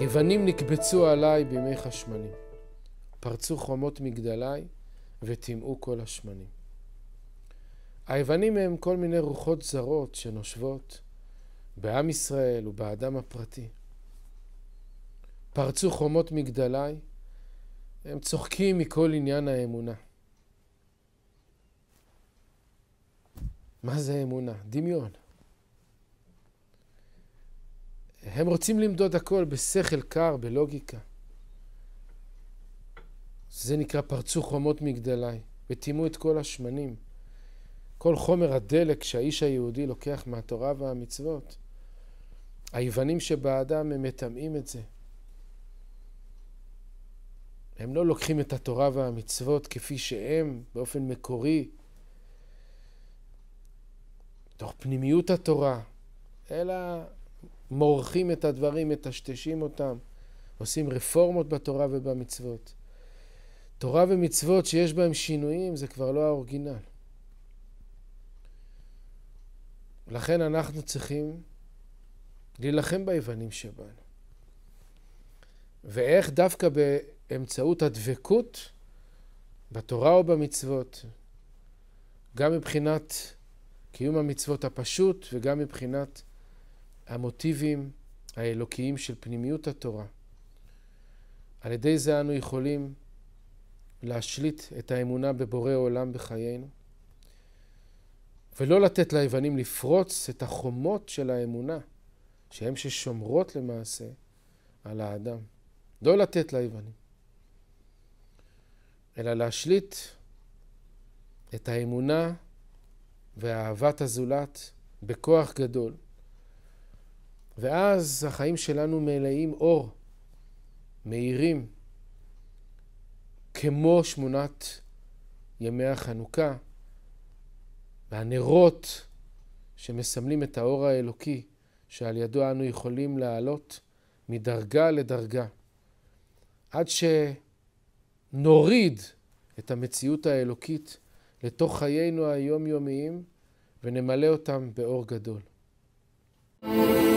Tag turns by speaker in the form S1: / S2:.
S1: יוונים נקבצו עליי בימי חשמלים, פרצו חומות מגדליי וטימאו כל השמנים. היוונים הם כל מיני רוחות זרות שנושבות בעם ישראל ובאדם הפרטי. פרצו חומות מגדליי, הם צוחקים מכל עניין האמונה. מה זה אמונה? דמיון. הם רוצים למדוד הכל בשכל קר, בלוגיקה. זה נקרא פרצו חומות מגדלי, וטימאו את כל השמנים. כל חומר הדלק שהאיש היהודי לוקח מהתורה והמצוות. היוונים שבאדם הם מטמאים את זה. הם לא לוקחים את התורה והמצוות כפי שהם, באופן מקורי, תוך פנימיות התורה, אלא מורחים את הדברים, מטשטשים אותם, עושים רפורמות בתורה ובמצוות. תורה ומצוות שיש בהם שינויים זה כבר לא האורגינל. לכן אנחנו צריכים להילחם ביוונים שבנו. ואיך דווקא באמצעות הדבקות בתורה או במצוות, גם מבחינת קיום המצוות הפשוט וגם מבחינת המוטיבים האלוקיים של פנימיות התורה. על ידי זה אנו יכולים להשליט את האמונה בבורא עולם בחיינו, ולא לתת ליוונים לפרוץ את החומות של האמונה, שהן ששומרות למעשה על האדם. לא לתת ליוונים, אלא להשליט את האמונה ואהבת הזולת בכוח גדול, ואז החיים שלנו מלאים אור, מאירים, כמו שמונת ימי החנוכה, והנרות שמסמלים את האור האלוקי, שעל ידו אנו יכולים לעלות מדרגה לדרגה, עד שנוריד את המציאות האלוקית לתוך חיינו היומיומיים ונמלא אותם באור גדול. thank you